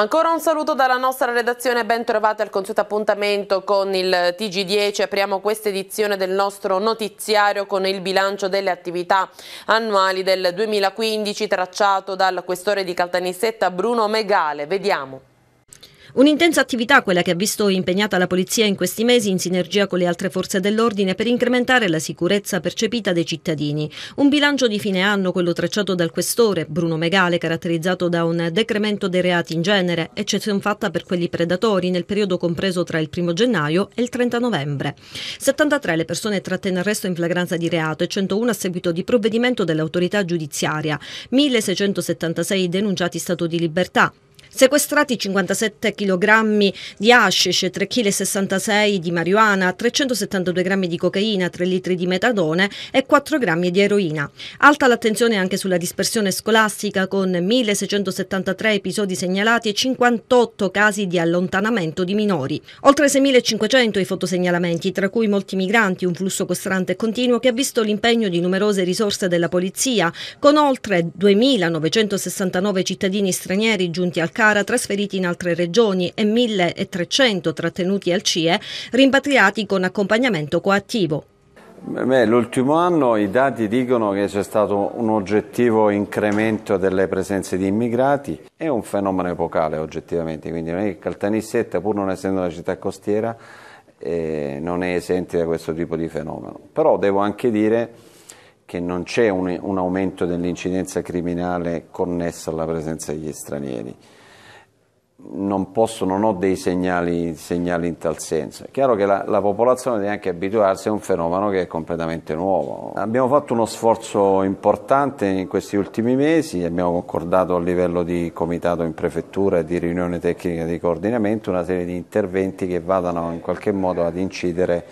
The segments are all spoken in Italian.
Ancora un saluto dalla nostra redazione, ben trovati al consueto appuntamento con il TG10. Apriamo questa edizione del nostro notiziario con il bilancio delle attività annuali del 2015 tracciato dal questore di Caltanissetta Bruno Megale. Vediamo. Un'intensa attività quella che ha visto impegnata la polizia in questi mesi in sinergia con le altre forze dell'ordine per incrementare la sicurezza percepita dei cittadini. Un bilancio di fine anno, quello tracciato dal questore Bruno Megale, caratterizzato da un decremento dei reati in genere, eccezione fatta per quelli predatori nel periodo compreso tra il 1 gennaio e il 30 novembre. 73 le persone tratte in arresto in flagranza di reato e 101 a seguito di provvedimento dell'autorità giudiziaria, 1676 denunciati stato di libertà, Sequestrati 57 kg di hashish, 3,66 kg di marijuana, 372 g di cocaina, 3 litri di metadone e 4 g di eroina. Alta l'attenzione anche sulla dispersione scolastica con 1673 episodi segnalati e 58 casi di allontanamento di minori. Oltre 6.500 i fotosegnalamenti, tra cui molti migranti, un flusso costante e continuo che ha visto l'impegno di numerose risorse della polizia, con oltre 2.969 cittadini stranieri giunti al caso Pescara trasferiti in altre regioni e 1.300 trattenuti al CIE rimpatriati con accompagnamento coattivo. L'ultimo anno i dati dicono che c'è stato un oggettivo incremento delle presenze di immigrati, è un fenomeno epocale oggettivamente, quindi non è che Caltanissetta pur non essendo una città costiera eh, non è esente da questo tipo di fenomeno, però devo anche dire che non c'è un, un aumento dell'incidenza criminale connessa alla presenza degli stranieri non posso, non ho dei segnali, segnali, in tal senso. È chiaro che la, la, popolazione deve anche abituarsi a un fenomeno che è completamente nuovo. Abbiamo fatto uno sforzo importante in questi ultimi mesi, abbiamo concordato a livello di comitato in prefettura e di riunione tecnica di coordinamento una serie di interventi che vadano in qualche modo ad incidere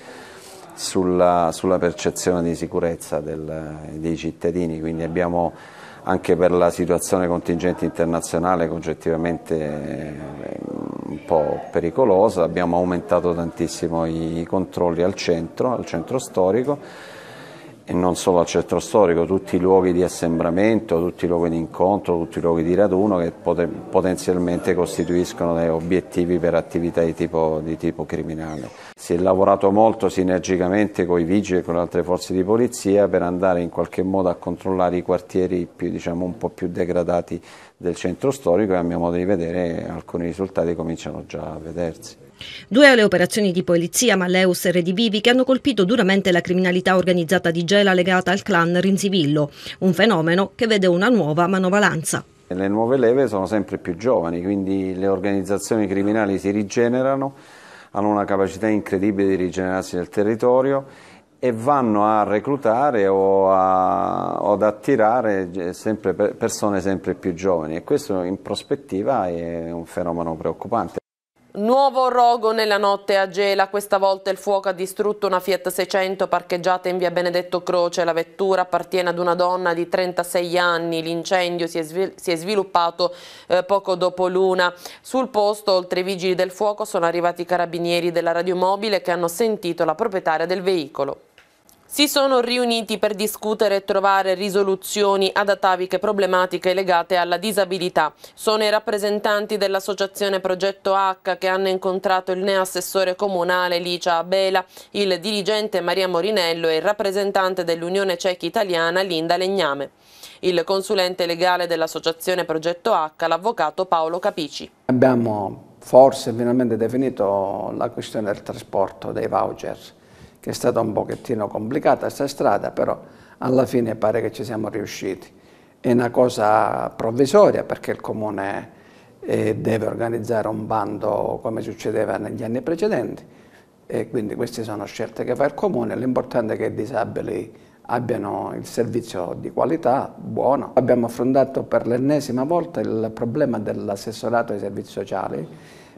sulla, sulla percezione di sicurezza del, dei cittadini. Quindi abbiamo anche per la situazione contingente internazionale oggettivamente eh, un po' pericolosa, abbiamo aumentato tantissimo i controlli al centro, al centro storico e non solo al centro storico, tutti i luoghi di assembramento, tutti i luoghi di incontro, tutti i luoghi di raduno che poten potenzialmente costituiscono dei obiettivi per attività di tipo, di tipo, criminale. Si è lavorato molto sinergicamente con i vigili e con altre forze di polizia per andare in qualche modo a controllare i quartieri più, diciamo, un po' più degradati del centro storico e a mio modo di vedere alcuni risultati cominciano già a vedersi. Due alle operazioni di polizia Malleus e Redivivi che hanno colpito duramente la criminalità organizzata di Gela legata al clan Rinzivillo, un fenomeno che vede una nuova manovalanza. Le nuove leve sono sempre più giovani, quindi le organizzazioni criminali si rigenerano, hanno una capacità incredibile di rigenerarsi nel territorio e vanno a reclutare o, a, o ad attirare sempre persone sempre più giovani e questo in prospettiva è un fenomeno preoccupante. Nuovo rogo nella notte a Gela, questa volta il fuoco ha distrutto una Fiat 600 parcheggiata in via Benedetto Croce, la vettura appartiene ad una donna di 36 anni, l'incendio si, si, è sviluppato eh, poco dopo l'una. Sul posto, oltre i vigili del fuoco, sono arrivati i carabinieri della radiomobile che hanno sentito la proprietaria del veicolo si sono riuniti per discutere e trovare risoluzioni ad ataviche problematiche legate alla disabilità. Sono i rappresentanti dell'associazione Progetto H che hanno incontrato il neoassessore comunale Licia Abela, il dirigente Maria Morinello e il rappresentante dell'Unione Cechi Italiana Linda Legname. Il consulente legale dell'associazione Progetto H, l'avvocato Paolo Capici. Abbiamo forse finalmente definito la questione del trasporto dei vouchers che è stata un pochettino complicata questa strada, però alla fine pare che ci siamo riusciti. È una cosa provvisoria perché il comune eh, deve organizzare un bando come succedeva negli anni precedenti e quindi queste sono scelte che fa il comune, l'importante è che i disabili abbiano il servizio di qualità buono. Abbiamo affrontato per l'ennesima volta il problema dell'assessorato ai servizi sociali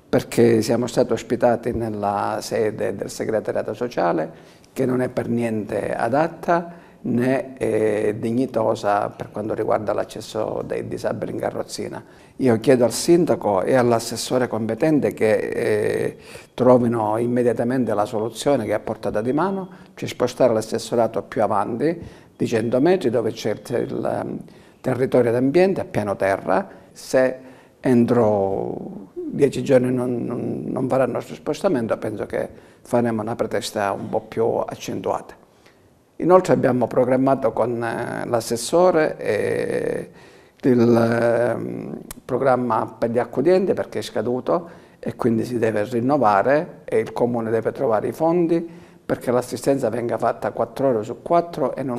perché siamo stati ospitati nella sede del segretariato sociale che non è per niente adatta né dignitosa per quanto riguarda l'accesso dei disabili in carrozzina. Io chiedo al sindaco e all'assessore competente che eh, trovino immediatamente la soluzione che è a portata di mano, cioè spostare l'assessorato più avanti di 100 metri dove c'è il ehm, territorio d'ambiente a piano terra, se entro dieci giorni non, non, non varrà il nostro spostamento, penso che faremo una pretesta un po' più accentuata. Inoltre abbiamo programmato con eh, l'assessore eh, il ehm, programma per gli accoglienti perché è scaduto e quindi si deve rinnovare e il comune deve trovare i fondi perché l'assistenza venga fatta 4 ore su 4 e non,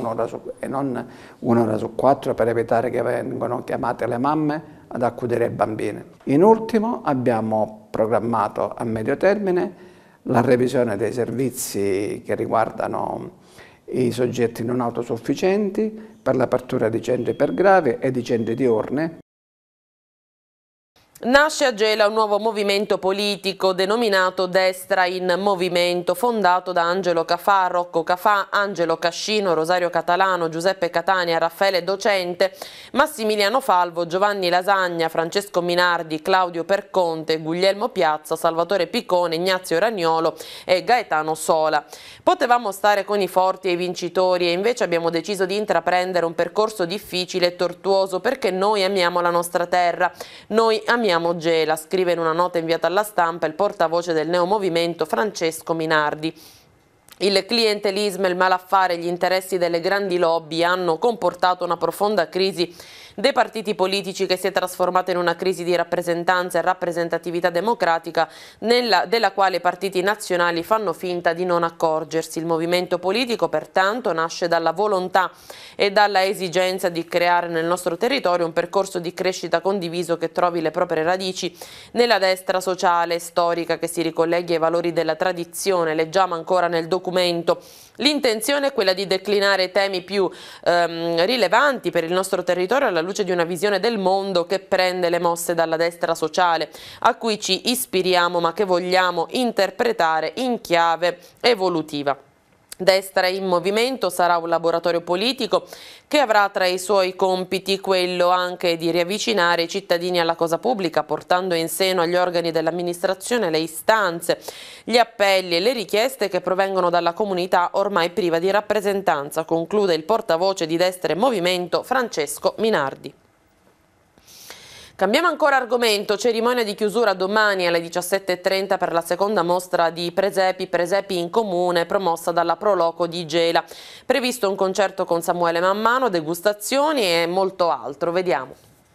un'ora su 4 per evitare che vengano chiamate le mamme ad accudire i bambini. In ultimo abbiamo programmato a medio termine la revisione dei servizi che riguardano i soggetti non autosufficienti per l'apertura di centri per gravi e di centri diurne Nasce a Gela un nuovo movimento politico denominato Destra in Movimento, fondato da Angelo Cafà, Rocco Cafà, Angelo Cascino, Rosario Catalano, Giuseppe Catania, Raffaele Docente, Massimiliano Falvo, Giovanni Lasagna, Francesco Minardi, Claudio Perconte, Guglielmo Piazza, Salvatore Piccone, Ignazio Ragnolo e Gaetano Sola. Potevamo stare con i forti e i vincitori e invece abbiamo deciso di intraprendere un percorso difficile e tortuoso perché noi amiamo la nostra terra, noi amiamo Poniamo Gela, scrive in una nota inviata alla stampa il portavoce del neomovimento Francesco Minardi. Il clientelismo, il malaffare e gli interessi delle grandi lobby hanno comportato una profonda crisi dei partiti politici che si è trasformata in una crisi di rappresentanza e rappresentatività democratica nella, della quale i partiti nazionali fanno finta di non accorgersi. Il movimento politico pertanto nasce dalla volontà e dalla esigenza di creare nel nostro territorio un percorso di crescita condiviso che trovi le proprie radici nella destra sociale e storica che si ricolleghi ai valori della tradizione, leggiamo ancora nel documento L'intenzione è quella di declinare temi più ehm, rilevanti per il nostro territorio alla luce di una visione del mondo che prende le mosse dalla destra sociale, a cui ci ispiriamo ma che vogliamo interpretare in chiave evolutiva. Destra in Movimento sarà un laboratorio politico che avrà tra i suoi compiti quello anche di riavvicinare i cittadini alla cosa pubblica, portando in seno agli organi dell'amministrazione le istanze, gli appelli e le richieste che provengono dalla comunità ormai priva di rappresentanza, conclude il portavoce di Destra in Movimento Francesco Minardi. Cambiamo ancora argomento, cerimonia di chiusura domani alle 17.30 per la seconda mostra di Presepi, Presepi in Comune, promossa dalla Proloco di Gela. Previsto un concerto con Samuele Mammano, degustazioni e molto altro, vediamo.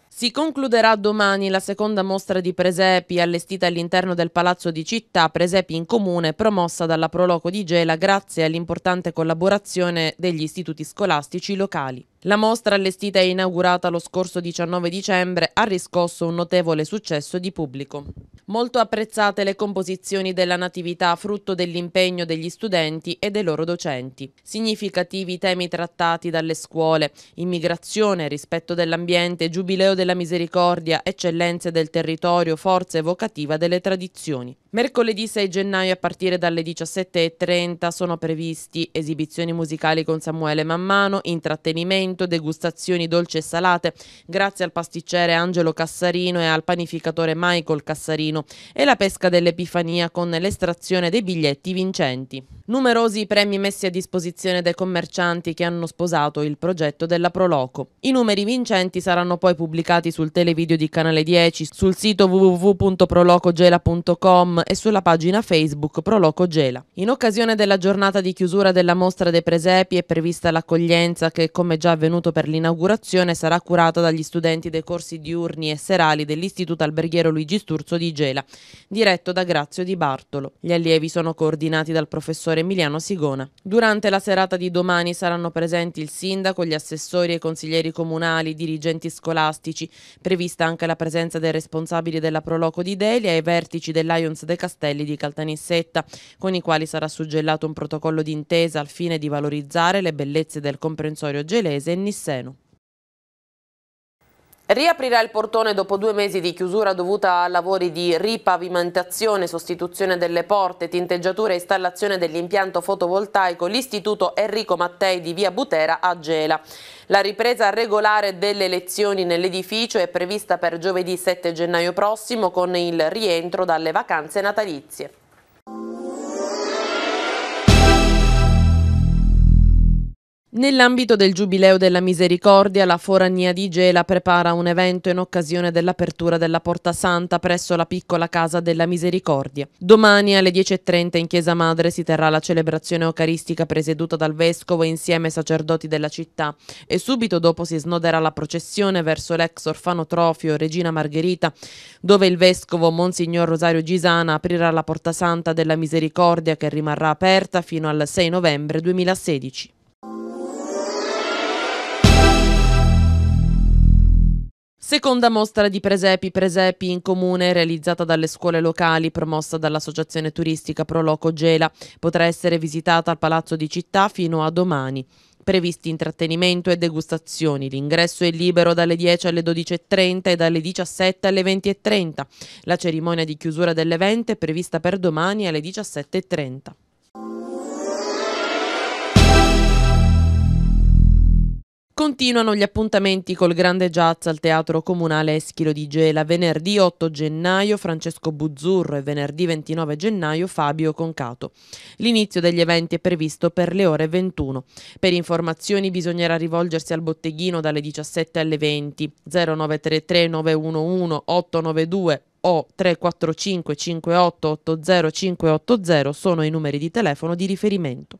Si concluderà domani la seconda mostra di presepi allestita all'interno del Palazzo di Città, Presepi in Comune, promossa dalla Proloco di Gela grazie all'importante collaborazione degli istituti scolastici locali. La mostra, allestita e inaugurata lo scorso 19 dicembre, ha riscosso un notevole successo di pubblico. Molto apprezzate le composizioni della Natività, frutto dell'impegno degli studenti e dei loro docenti. Significativi i temi trattati dalle scuole, immigrazione, rispetto dell'ambiente, giubileo della misericordia, eccellenze del territorio, forza evocativa delle tradizioni. Mercoledì 6 gennaio a partire dalle 17.30 sono previsti esibizioni musicali con Samuele Mammano, intrattenimento, 100 degustazioni dolci e salate grazie al pasticcere Angelo Cassarino e al panificatore Michael Cassarino e la pesca dell'Epifania con l'estrazione dei biglietti vincenti. Numerosi i premi messi a disposizione dai commercianti che hanno sposato il progetto della Proloco. I numeri vincenti saranno poi pubblicati sul televideo di Canale 10, sul sito www.prolocogela.com e sulla pagina Facebook Proloco Gela. In occasione della giornata di chiusura della mostra dei presepi è prevista l'accoglienza che, come già avvenuto per l'inaugurazione sarà curata dagli studenti dei corsi diurni e serali dell'Istituto Alberghiero Luigi Sturzo di Gela, diretto da Grazio Di Bartolo. Gli allievi sono coordinati dal professore Emiliano Sigona. Durante la serata di domani saranno presenti il sindaco, gli assessori e consiglieri comunali, dirigenti scolastici, prevista anche la presenza dei responsabili della Proloco di Delia e vertici dell'Ions De Castelli di Caltanissetta, con i quali sarà suggellato un protocollo d'intesa al fine di valorizzare le bellezze del comprensorio gelese Borghese e Nisseno. Riaprirà il portone dopo due mesi di chiusura dovuta a lavori di ripavimentazione, sostituzione delle porte, tinteggiatura e installazione dell'impianto fotovoltaico l'Istituto Enrico Mattei di Via Butera a Gela. La ripresa regolare delle lezioni nell'edificio è prevista per giovedì 7 gennaio prossimo con il rientro dalle vacanze natalizie. Nell'ambito del Giubileo della Misericordia, la Forania di Gela prepara un evento in occasione dell'apertura della Porta Santa presso la piccola Casa della Misericordia. Domani alle 10.30 in Chiesa Madre si terrà la celebrazione eucaristica presieduta dal Vescovo insieme ai sacerdoti della città e subito dopo si snoderà la processione verso l'ex orfanotrofio Regina Margherita, dove il Vescovo Monsignor Rosario Gisana aprirà la Porta Santa della Misericordia che rimarrà aperta fino al 6 novembre 2016. Seconda mostra di presepi presepi in comune realizzata dalle scuole locali promossa dall'associazione turistica Proloco Gela potrà essere visitata al Palazzo di Città fino a domani. Previsti intrattenimento e degustazioni. L'ingresso è libero dalle 10 alle 12.30 e dalle 17 alle 20.30. La cerimonia di chiusura dell'evento è prevista per domani alle 17.30. Continuano gli appuntamenti col grande jazz al Teatro Comunale Eschilo di Gela. Venerdì 8 gennaio Francesco Buzzurro e venerdì 29 gennaio Fabio Concato. L'inizio degli eventi è previsto per le ore 21. Per informazioni bisognerà rivolgersi al botteghino dalle 17 alle 20 0933 911 892 o 345 58 80 580 sono i numeri di telefono di riferimento.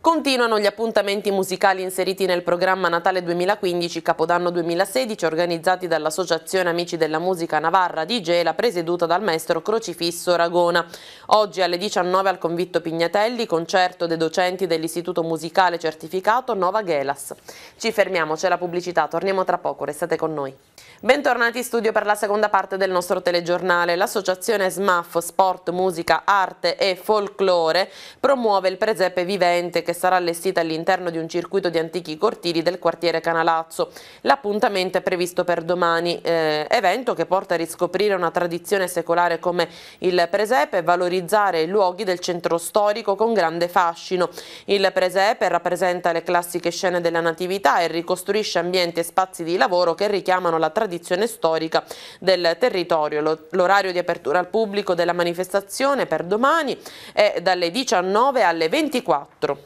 Continuano gli appuntamenti musicali inseriti nel programma Natale 2015 Capodanno 2016 organizzati dall'Associazione Amici della Musica Navarra di Gela presieduta dal maestro Crocifisso Ragona. Oggi alle 19 al Convitto Pignatelli concerto dei docenti dell'Istituto Musicale Certificato Nova Gelas. Ci fermiamo, c'è la pubblicità, torniamo tra poco, restate con noi. Bentornati in studio per la seconda parte del nostro telegiornale. L'associazione SMAF Sport, Musica, Arte e Folklore promuove il presepe vivente che sarà allestita all'interno di un circuito di antichi cortili del quartiere Canalazzo. L'appuntamento è previsto per domani, eh, evento che porta a riscoprire una tradizione secolare come il presepe e valorizzare i luoghi del centro storico con grande fascino. Il presepe rappresenta le classiche scene della natività e ricostruisce ambienti e spazi di lavoro che richiamano la tradizione storica del territorio. L'orario di apertura al pubblico della manifestazione per domani è dalle 19 alle 24.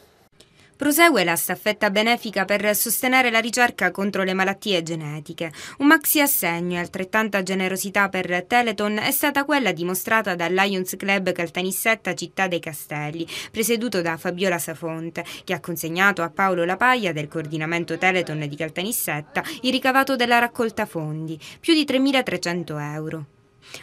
Prosegue la staffetta benefica per sostenere la ricerca contro le malattie genetiche. Un maxi assegno e altrettanta generosità per Teleton è stata quella dimostrata dal Lions Club Caltanissetta Città dei Castelli, presieduto da Fabiola Safonte, che ha consegnato a Paolo Lapaglia del coordinamento Teleton di Caltanissetta il ricavato della raccolta fondi, più di 3.300 euro.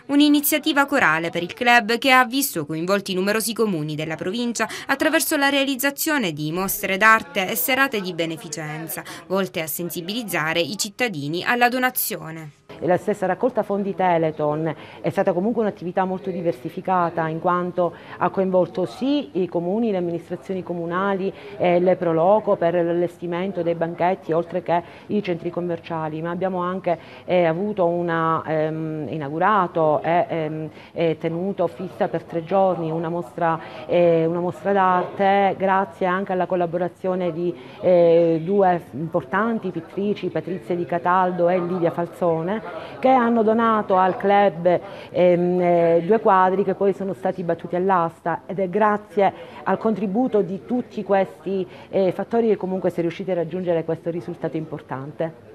Un'iniziativa corale per il club che ha visto coinvolti numerosi comuni della provincia attraverso la realizzazione di mostre d'arte e serate di beneficenza, volte a sensibilizzare i cittadini alla donazione la stessa raccolta fondi Teleton è stata comunque un'attività molto diversificata in quanto ha coinvolto sì i comuni, le amministrazioni comunali e le Proloco per l'allestimento dei banchetti oltre che i centri commerciali, ma abbiamo anche eh, avuto una, ehm, inaugurato e ehm, eh, tenuto fissa per tre giorni una mostra, eh, mostra d'arte grazie anche alla collaborazione di eh, due importanti pittrici, Patrizia Di Cataldo e Lidia Falzone, che hanno donato al club ehm, eh, due quadri che poi sono stati battuti all'asta ed è grazie al contributo di tutti questi eh, fattori che comunque si è riusciti a raggiungere questo risultato importante.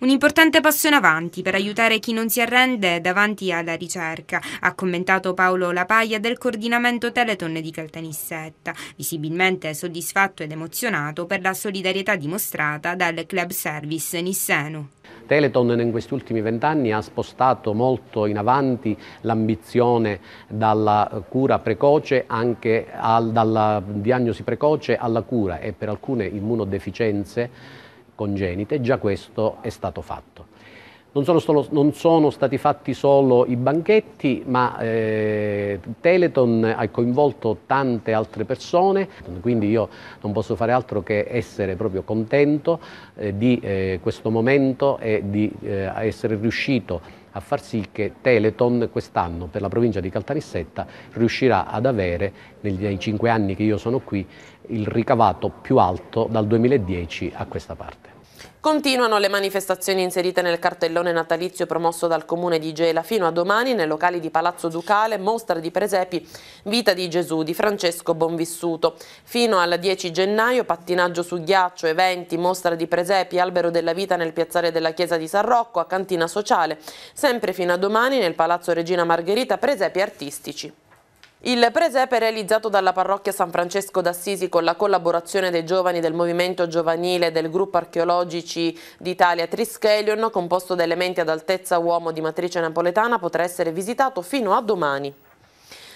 Un importante passo in avanti per aiutare chi non si arrende davanti alla ricerca, ha commentato Paolo Lapaglia del coordinamento Teleton di Caltanissetta, visibilmente soddisfatto ed emozionato per la solidarietà dimostrata dal club service Nisseno. Teleton in questi ultimi vent'anni ha spostato molto in avanti l'ambizione dalla cura precoce anche al, dalla diagnosi precoce alla cura e per alcune immunodeficienze congenite, già questo è stato fatto. Non sono, solo, non sono stati fatti solo i banchetti, ma eh, Teleton ha coinvolto tante altre persone, quindi io non posso fare altro che essere proprio contento eh, di eh, questo momento e di eh, essere riuscito a far sì che Teleton quest'anno per la provincia di Caltanissetta riuscirà ad avere, nei cinque anni che io sono qui, il ricavato più alto dal 2010 a questa parte. Continuano le manifestazioni inserite nel cartellone natalizio promosso dal comune di Gela fino a domani nei locali di Palazzo Ducale, mostra di presepi Vita di Gesù di Francesco Bonvissuto. Fino al 10 gennaio pattinaggio su ghiaccio, eventi, mostra di presepi, albero della vita nel piazzale della chiesa di San Rocco, a cantina sociale. Sempre fino a domani nel Palazzo Regina Margherita presepi artistici. Il presepe realizzato dalla parrocchia San Francesco d'Assisi con la collaborazione dei giovani del movimento giovanile del gruppo archeologici d'Italia Trischelion, composto da elementi ad altezza uomo di matrice napoletana, potrà essere visitato fino a domani.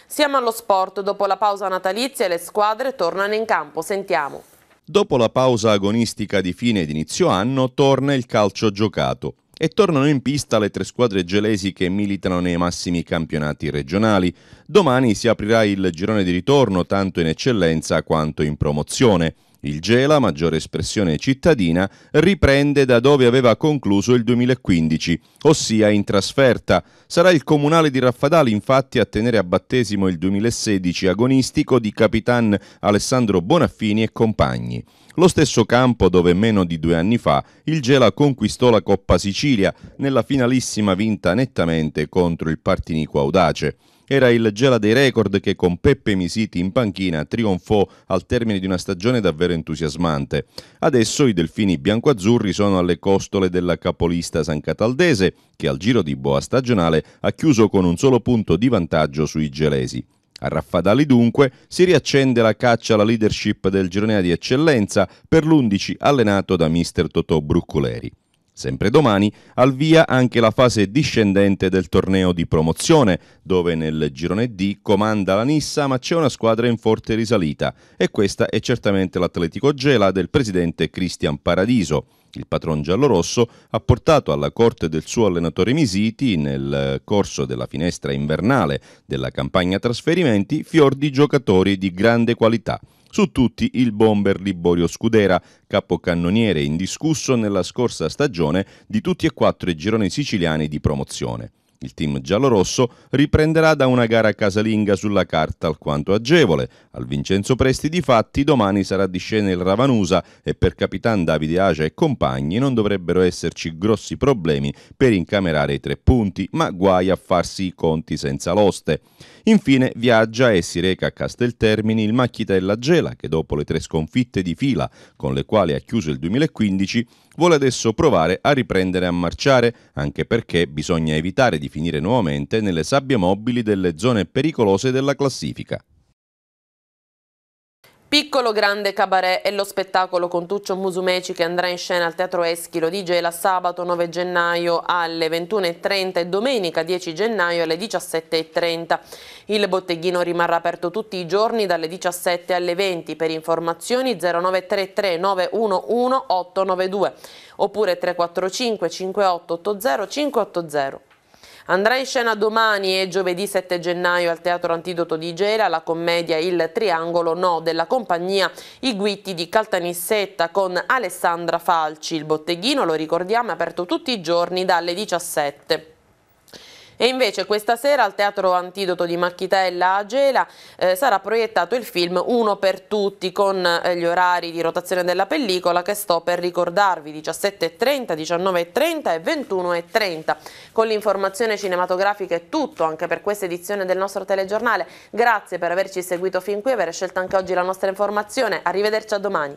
Siamo allo sport, dopo la pausa natalizia le squadre tornano in campo, sentiamo. Dopo la pausa agonistica di fine ed inizio anno torna il calcio giocato e tornano in pista le tre squadre gelesi che militano nei massimi campionati regionali. Domani si aprirà il girone di ritorno tanto in eccellenza quanto in promozione. Il Gela, maggiore espressione cittadina, riprende da dove aveva concluso il 2015, ossia in trasferta. Sarà il comunale di Raffadali infatti a tenere a battesimo il 2016 agonistico di capitan Alessandro Bonaffini e compagni lo stesso campo dove meno di due anni fa il Gela conquistò la Coppa Sicilia nella finalissima vinta nettamente contro il Partinico Audace. Era il Gela dei record che con Peppe Misiti in panchina trionfò al termine di una stagione davvero entusiasmante. Adesso i delfini biancoazzurri sono alle costole della capolista San Cataldese che al giro di boa stagionale ha chiuso con un solo punto di vantaggio sui gelesi. A Raffadali dunque si riaccende la caccia alla leadership del girone di eccellenza per l'11 allenato da mister Totò Bruccoleri. Sempre domani al via anche la fase discendente del torneo di promozione, dove nel girone D comanda la Nissa ma c'è una squadra in forte risalita e questa è certamente l'Atletico Gela del presidente Cristian Paradiso. Il patron giallorosso ha portato alla corte del suo allenatore Misiti, nel corso della finestra invernale della campagna trasferimenti, fior di giocatori di grande qualità su tutti il bomber Liborio Scudera, capocannoniere indiscusso nella scorsa stagione di tutti e quattro i gironi siciliani di promozione. Il team giallorosso riprenderà da una gara casalinga sulla carta alquanto agevole. Al Vincenzo Presti di fatti domani sarà di scena il Ravanusa e per capitan Davide Agia e compagni non dovrebbero esserci grossi problemi per incamerare i tre punti, ma guai a farsi i conti senza l'oste. Infine viaggia e si reca a Casteltermini il Macchitella Gela che dopo le tre sconfitte di fila con le quali ha chiuso il 2015 vuole adesso provare a riprendere a marciare anche perché bisogna evitare di finire nuovamente nelle sabbie mobili delle zone pericolose della classifica. Piccolo Grande Cabaret è lo spettacolo con Tuccio Musumeci che andrà in scena al Teatro Eschilo di Gela sabato 9 gennaio alle 21.30 e domenica 10 gennaio alle 17.30. Il botteghino rimarrà aperto tutti i giorni dalle 17 alle 20 per informazioni 0933 911 892 oppure 345 5880 580. Andrà in scena domani e giovedì 7 gennaio al Teatro Antidoto di Gela la commedia Il Triangolo No della compagnia I Guitti di Caltanissetta con Alessandra Falci. Il botteghino, lo ricordiamo, è aperto tutti i giorni dalle 17. E invece questa sera al Teatro Antidoto di Macchitella a Gela eh, sarà proiettato il film Uno per tutti con eh, gli orari di rotazione della pellicola che sto per ricordarvi 17.30, 19.30 e 21.30. Con l'informazione cinematografica è tutto anche per questa edizione del nostro telegiornale. Grazie per averci seguito fin qui e aver scelto anche oggi la nostra informazione. Arrivederci a domani.